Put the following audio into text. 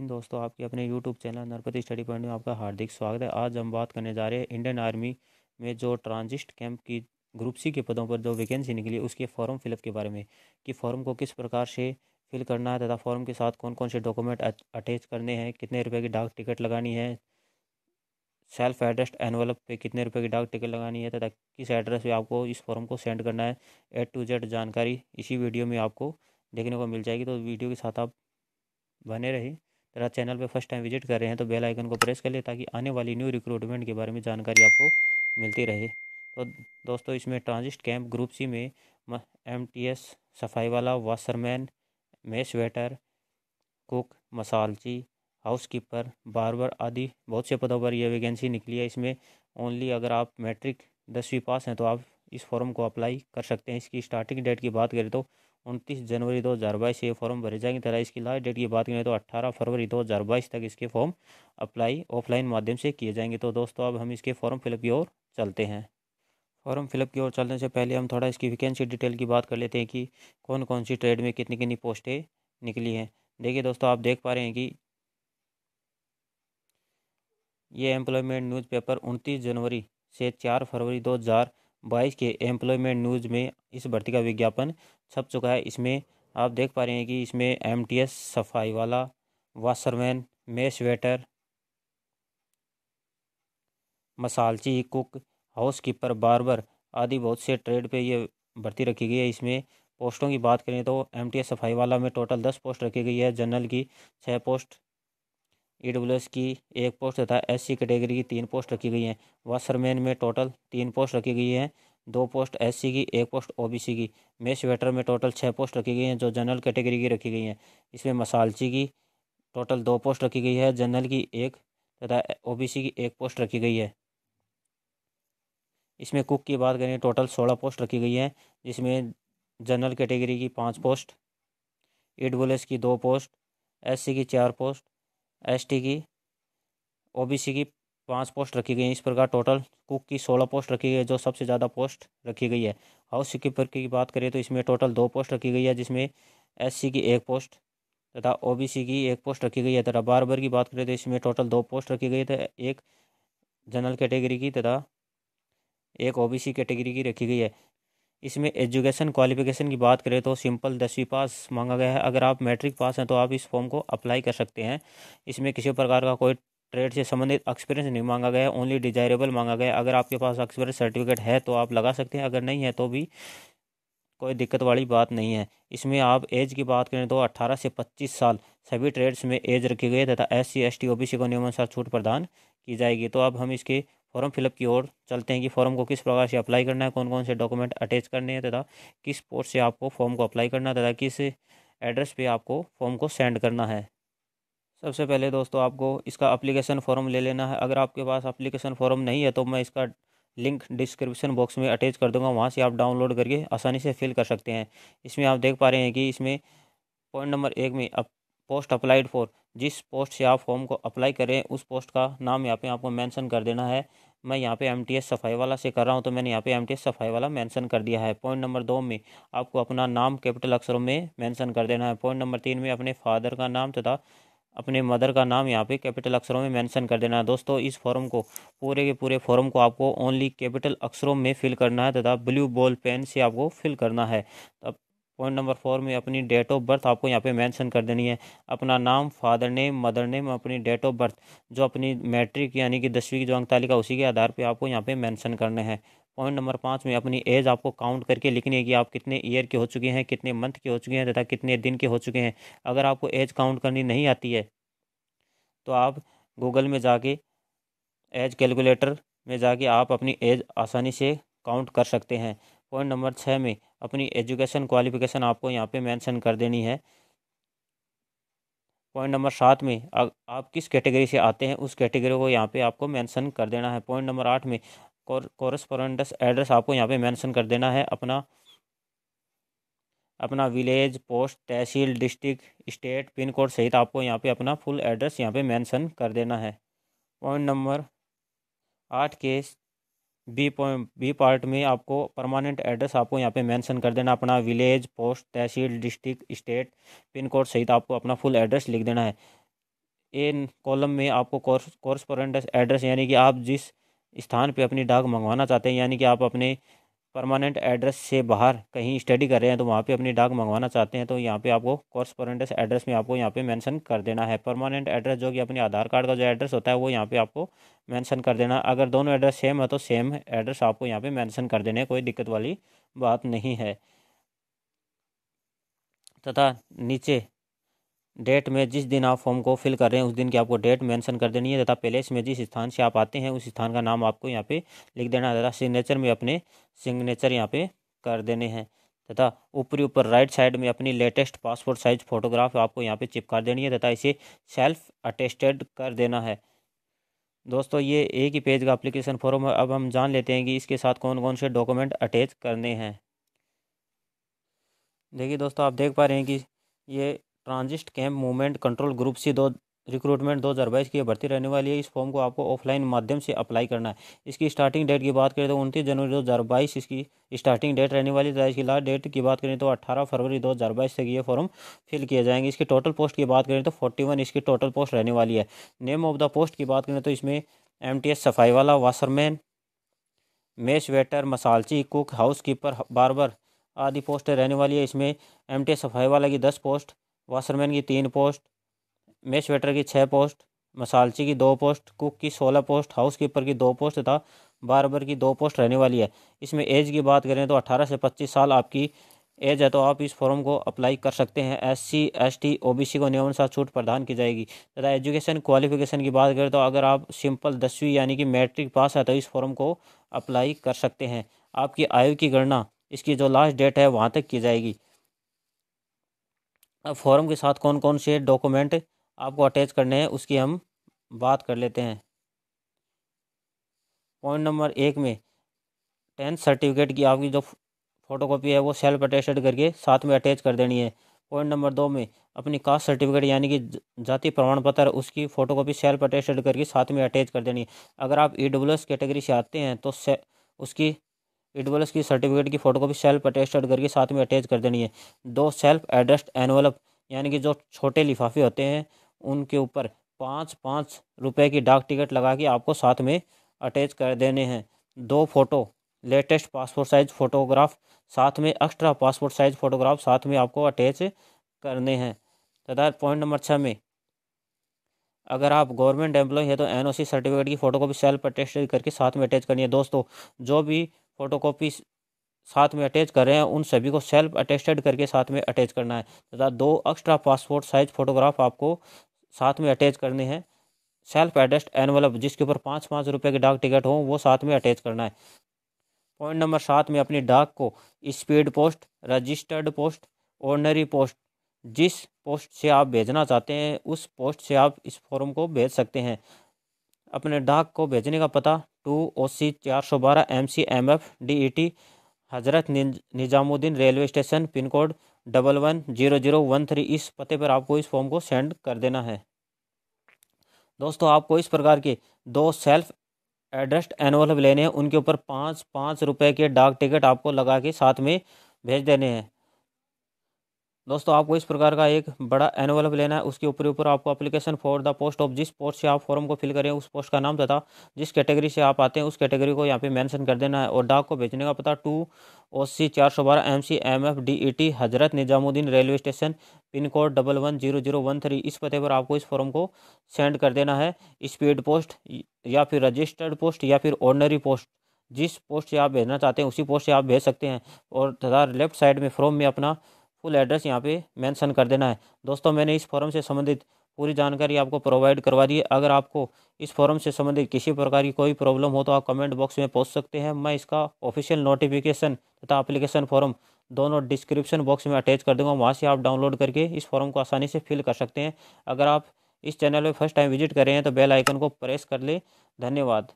इन दोस्तों आपके अपने YouTube channel Narpati study point में आपका हार्दिक स्वागत है आज हम बात करने जा रहे हैं इंडियन आर्मी में जो ट्रांजिस्ट कैंप की ग्रुप सी के पदों पर जो वैकेंसी निकली उसके फॉर्म फिलअप के बारे में कि फॉर्म को किस प्रकार से फिल करना है तथा फॉर्म के साथ कौन कौन से डॉक्यूमेंट अटैच करने हैं कितने रुपये की डाक टिकट लगानी है सेल्फ एड्रेस एनवलप पे कितने रुपए की डाक टिकट लगानी है तथा किस एड्रेस पे आपको इस फॉर्म को सेंड करना है ए टू जेड जानकारी इसी वीडियो में आपको देखने को मिल जाएगी तो वीडियो के साथ आप बने रहें अगर आप चैनल पर फर्स्ट टाइम विजिट कर रहे हैं तो बेल आइकन को प्रेस कर लें ताकि आने वाली न्यू रिक्रूटमेंट के बारे में जानकारी आपको मिलती रहे तो दोस्तों इसमें ट्रांजिट कैंप ग्रुप सी में एम टी एस सफाई वाला वाशरमैन मेस वेटर कुक मसालची हाउस कीपर बारबर आदि बहुत से पदों पर यह वैकेंसी निकली है इसमें ओनली अगर आप मैट्रिक दसवीं पास हैं तो आप इस फॉर्म को अप्लाई कर सकते हैं इसकी स्टार्टिंग डेट की बात करें तो उनतीस जनवरी दो हज़ार बाईस ये फॉर्म भरे जाएंगे तरह इसकी लास्ट डेट की बात करें तो अट्ठारह फरवरी दो हज़ार बाईस तक इसके फॉर्म अप्लाई ऑफलाइन माध्यम से किए जाएंगे तो दोस्तों अब हम इसके फॉर्म फिलअप की ओर चलते हैं फॉर्म फिलअप की ओर चलने से पहले हम थोड़ा इसकी वैकेंसी डिटेल की बात कर लेते हैं कि कौन कौन सी ट्रेड में कितनी कितनी पोस्टें निकली हैं देखिए दोस्तों आप देख पा रहे हैं कि ये एम्प्लॉयमेंट न्यूज़पेपर उनतीस जनवरी से चार फरवरी दो हज़ार बाईस के एम्प्लॉयमेंट न्यूज़ में इस भर्ती का विज्ञापन छप चुका है इसमें आप देख पा रहे हैं कि इसमें एम टी एस सफाई वाला वाशरमैन मेस वेटर मसालची कुक हाउस कीपर बारबर आदि बहुत से ट्रेड पे ये भर्ती रखी गई है इसमें पोस्टों की बात करें तो एम टी एस सफाई वाला में टोटल दस पोस्ट रखी गई है जनरल की छः पोस्ट ई e एस की एक पोस्ट तथा एस सी कैटेगरी की तीन पोस्ट रखी गई हैं वाशरमैन में टोटल तीन पोस्ट रखी गई हैं दो पोस्ट एस सी की एक पोस्ट ओ बी सी की मेस वेटर में टोटल छः पोस्ट रखी गई हैं जो जनरल कैटेगरी की रखी गई हैं इसमें मसालची की टोटल दो पोस्ट रखी गई है जनरल की एक तथा ओ बी सी की एक पोस्ट रखी गई है इसमें कुक की बात करें टोटल सोलह पोस्ट रखी गई हैं जिसमें जनरल कैटेगरी की पाँच पोस्ट ई एस की दो पोस्ट एस सी की चार पोस्ट एसटी की ओबीसी की पाँच पोस्ट रखी गई हैं इस प्रकार टोटल कुक की सोलह पोस्ट रखी गई है जो सबसे ज़्यादा पोस्ट रखी गई है हाउस कीपर की बात करें तो इसमें टोटल दो पोस्ट रखी गई है जिसमें सी की एक पोस्ट तथा सी की एक पोस्ट रखी गई है तथा बार बार की बात करें तो इसमें टोटल दो पोस्ट रखी गई है एक जनरल कैटेगरी की तथा एक सी कैटेगरी की रखी गई है इसमें एजुकेशन क्वालिफिकेशन की बात करें तो सिंपल दसवीं पास मांगा गया है अगर आप मैट्रिक पास हैं तो आप इस फॉर्म को अप्लाई कर सकते हैं इसमें किसी प्रकार का कोई ट्रेड से संबंधित एक्सपीरियंस नहीं मांगा गया ओनली डिजायरेबल मांगा गया अगर आपके पास एक्सपीरियंस सर्टिफिकेट है तो आप लगा सकते हैं अगर नहीं है तो भी कोई दिक्कत वाली बात नहीं है इसमें आप एज की बात करें तो 18 से 25 साल सभी ट्रेड्स में एज रखी गई है तथा S C S T O B C को नियमानुसार छूट प्रदान की जाएगी तो अब हम इसके फॉर्म फिलअप की ओर चलते हैं कि फॉर्म को किस प्रकार से अप्लाई करना है कौन कौन से डॉक्यूमेंट अटैच करने हैं तथा किस पोर्ट से आपको फॉर्म को अप्लाई करना है तथा किस एड्रेस पे आपको फॉर्म को सेंड करना है सबसे पहले दोस्तों आपको इसका अप्लीकेशन फॉर्म ले लेना है अगर आपके पास अप्लीकेशन फॉर्म नहीं है तो मैं इसका लिंक डिस्क्रिप्शन बॉक्स में अटैच कर दूंगा वहाँ से आप डाउनलोड करके आसानी से फिल कर सकते हैं इसमें आप देख पा रहे हैं कि इसमें पॉइंट नंबर एक में पोस्ट अप्लाइड फॉर जिस पोस्ट से आप फॉर्म को अप्लाई करें उस पोस्ट का नाम यहाँ पे आपको मेंशन कर देना है मैं यहाँ पे एम सफाई वाला से कर रहा हूँ तो मैंने यहाँ पे एम सफाई वाला मेंशन कर दिया है पॉइंट नंबर दो में आपको अपना नाम कैपिटल अक्षरों में मेंशन कर देना है पॉइंट नंबर तीन में अपने फादर का नाम तथा अपने मदर का नाम यहाँ पे कैपिटल अक्षरों में मेंशन कर देना है दोस्तों इस फॉर्म को पूरे के पूरे फॉर्म को आपको ओनली कैपिटल अक्षरों में फिल करना है तथा ब्लू बॉल पेन से आपको फिल करना है तब पॉइंट नंबर फोर में अपनी डेट ऑफ बर्थ आपको यहाँ पे मेंशन कर देनी है अपना नाम फादर नेम मदर नेम अपनी डेट ऑफ बर्थ जो अपनी मैट्रिक यानी कि दसवीं की जो अंक तालिका उसी के आधार पर आपको यहाँ पे मेंशन करने हैं पॉइंट नंबर पाँच में अपनी एज आपको काउंट करके लिखनी है कि आप कितने ईयर के हो चुके हैं कितने मंथ के हो चुके हैं तथा कितने दिन के हो चुके हैं अगर आपको एज काउंट करनी नहीं आती है तो आप गूगल में जाके एज कैलकुलेटर में जाके आप अपनी एज आसानी से काउंट कर सकते हैं पॉइंट नंबर छः में अपनी एजुकेशन क्वालिफ़िकेशन आपको यहाँ पे मेंशन कर देनी है पॉइंट नंबर सात में आप किस कैटेगरी से आते हैं उस कैटेगरी को यहाँ पे आपको मेंशन कर देना है पॉइंट नंबर आठ में कॉरस्पॉन्डेंस एड्रेस आपको यहाँ पे मेंशन कर देना है अपना अपना विलेज पोस्ट तहसील डिस्ट्रिक्ट स्टेट पिन कोड सहित आपको यहाँ पे अपना फुल एड्रेस यहाँ पे मेंशन कर देना है पॉइंट नंबर आठ के बी पॉइंट बी पार्ट में आपको परमानेंट एड्रेस आपको यहाँ पे मेंशन कर देना अपना विलेज पोस्ट तहसील डिस्ट्रिक्ट स्टेट पिन कोड सहित आपको अपना फुल एड्रेस लिख देना है इन कॉलम में आपको कॉरस्पोरेंट एड्रेस यानी कि आप जिस स्थान पे अपनी डाक मंगवाना चाहते हैं यानी कि आप अपने परमानेंट एड्रेस से बाहर कहीं स्टडी कर रहे हैं तो वहाँ पे अपनी डाक मंगवाना चाहते हैं तो यहाँ पे आपको कॉरस्पोरेंडेंस एड्रेस में आपको यहाँ पे मेंशन कर देना है परमानेंट एड्रेस जो कि अपने आधार कार्ड का जो एड्रेस होता है वो यहाँ पे आपको मेंशन कर देना अगर दोनों एड्रेस सेम है तो सेम एड्रेस आपको यहाँ पर मैंसन कर देने कोई दिक्कत वाली बात नहीं है तथा नीचे डेट में जिस दिन आप फॉर्म को फिल कर रहे हैं उस दिन की आपको डेट मेंशन कर देनी है तथा प्लेस में जिस स्थान से आप आते हैं उस स्थान का नाम आपको यहाँ पे लिख देना है तथा सिग्नेचर में अपने सिग्नेचर यहाँ पे कर देने हैं तथा ऊपरी ऊपर राइट साइड में अपनी लेटेस्ट पासपोर्ट साइज फ़ोटोग्राफ आपको यहाँ पर चिपका देनी है तथा इसे सेल्फ अटेस्टेड कर देना है दोस्तों ये एक ही पेज का अप्लीकेशन फॉर्म है अब हम जान लेते हैं कि इसके साथ कौन कौन से डॉक्यूमेंट अटैच करने हैं देखिए दोस्तों आप देख पा रहे हैं कि ये transit camp movement control group C दो रिक्रूटमेंट 2022 की भर्ती रहने वाली है इस फॉर्म को आपको ऑफलाइन माध्यम से अप्लाई करना है इसकी स्टार्टिंग डेट की बात करें तो उनतीस जनवरी 2022 इसकी स्टार्टिंग डेट रहने वाली है इसकी लास्ट डेट की बात करें तो 18 फरवरी 2022 तक ये फॉर्म फिल किए जाएंगे इसकी टोटल पोस्ट की बात करें तो वन इसकी टोटल पोस्ट रहने वाली है नेम ऑफ द पोस्ट की बात करें तो इसमें एम सफाई वाला वाशरमैन मेस वेटर मसालची कुक हाउस कीपर बार्बर आदि पोस्टें रहने वाली है इसमें एम सफाई वाला की दस पोस्ट वाशरमैन की तीन पोस्ट मेस वेटर की छः पोस्ट मसालची की दो पोस्ट कुक की सोलह पोस्ट हाउस कीपर की दो पोस्ट तथा बारबर की दो पोस्ट रहने वाली है इसमें एज की बात करें तो अठारह से पच्चीस साल आपकी एज है तो आप इस फॉर्म को अप्लाई कर सकते हैं S C S T O B C को नियमानुसार छूट प्रदान की जाएगी तथा एजुकेशन क्वालिफिकेशन की बात करें तो अगर आप सिंपल दसवीं यानी कि मैट्रिक पास है तो इस फॉर्म को अप्लाई कर सकते हैं आपकी आयु की गणना इसकी जो लास्ट डेट है वहाँ तक की जाएगी फॉर्म के साथ कौन कौन से डॉक्यूमेंट आपको अटैच करने हैं उसकी हम बात कर लेते हैं पॉइंट नंबर एक में टेंथ सर्टिफिकेट की आपकी जो फोटोकॉपी है वो सेल्फ अटेस्टेड करके साथ में अटैच कर देनी है पॉइंट नंबर दो में अपनी कास्ट सर्टिफिकेट यानी कि जाति प्रमाण पत्र उसकी फ़ोटोकॉपी सेल्फ अटेस्टेड करके साथ में अटैच कर देनी है अगर आप ई डब्ल्यू एस कैटेगरी से आते हैं तो उसकी इडवल्स की सर्टिफिकेट की फोटोकॉपी सेल्फ अटेस्टेड करके साथ में अटैच कर देनी है दो सेल्फ एड्रेस्ड एनवलप यानी कि जो छोटे लिफाफे होते हैं उनके ऊपर पाँच पाँच रुपए की डाक टिकट लगा के आपको साथ में अटैच कर देने हैं दो photo latest passport size photograph साथ में एक्स्ट्रा पासपोर्ट साइज़ फ़ोटोग्राफ साथ में आपको अटैच करने हैं तथा पॉइंट नंबर छः में अगर आप गवर्नमेंट एम्प्लॉय है तो एनओसी सर्टिफिकेट की फ़ोटोकॉपी सेल्फ अटेस्ट करके साथ में अटैच करनी है दोस्तों जो भी फोटोकॉपी साथ में अटैच कर रहे हैं उन सभी को सेल्फ अटेस्टेड करके साथ में अटैच करना है तथा दो एक्स्ट्रा पासपोर्ट साइज फ़ोटोग्राफ आपको साथ में अटैच करने हैं सेल्फ एडेस्ट एनवलप जिसके ऊपर पाँच पाँच रुपये के डाक टिकट हो वो साथ में अटैच करना है पॉइंट नंबर सात में अपनी डाक को speed post registered post ordinary post जिस पोस्ट से आप भेजना चाहते हैं उस पोस्ट से आप इस फॉर्म को भेज सकते हैं अपने डाक को भेजने का पता टू ओ सी चार सौ बारह M C M F D E e T Hazrat Nizamuddin railway station pin code double one zero zero one three इस पते पर आपको इस फॉर्म को सेंड कर देना है दोस्तों आपको इस प्रकार के दो सेल्फ एड्रेस्ड एनवलप लेने हैं उनके ऊपर पाँच पाँच रुपये के डाक टिकट आपको लगा के साथ में भेज देने हैं दोस्तों आपको इस प्रकार का एक बड़ा एनवलप लेना है उसके ऊपर ऊपर आपको application for the post of जिस पोस्ट से आप फॉर्म को फिल करें उस पोस्ट का नाम तथा जिस कैटेगरी से आप आते हैं उस कैटेगरी को यहाँ पे मेंशन कर देना है और डाक को भेजने का पता टू ओ सी चार सौ बारह M C M F D E T Hazrat Nizamuddin railway station pin code double one zero zero one three इस पते पर आपको इस फॉर्म को सेंड कर देना है स्पीड पोस्ट या फिर रजिस्टर्ड पोस्ट या फिर ऑर्डनरी पोस्ट जिस पोस्ट से आप भेजना चाहते हैं उसी पोस्ट से आप भेज सकते हैं और तथा लेफ्ट साइड में फॉर्म में अपना फुल एड्रेस यहाँ पे मेंशन कर देना है दोस्तों मैंने इस फॉर्म से संबंधित पूरी जानकारी आपको प्रोवाइड करवा दी है अगर आपको इस फॉर्म से संबंधित किसी प्रकार की कोई प्रॉब्लम हो तो आप कमेंट बॉक्स में पहुँच सकते हैं मैं इसका ऑफिशियल नोटिफिकेशन तथा अप्लीकेशन फॉर्म दोनों डिस्क्रिप्शन बॉक्स में अटैच कर दूँगा वहाँ से आप डाउनलोड करके इस फॉर्म को आसानी से फिल कर सकते हैं अगर आप इस चैनल पर फर्स्ट टाइम विजिट करें हैं तो बेल आइकन को प्रेस कर लें धन्यवाद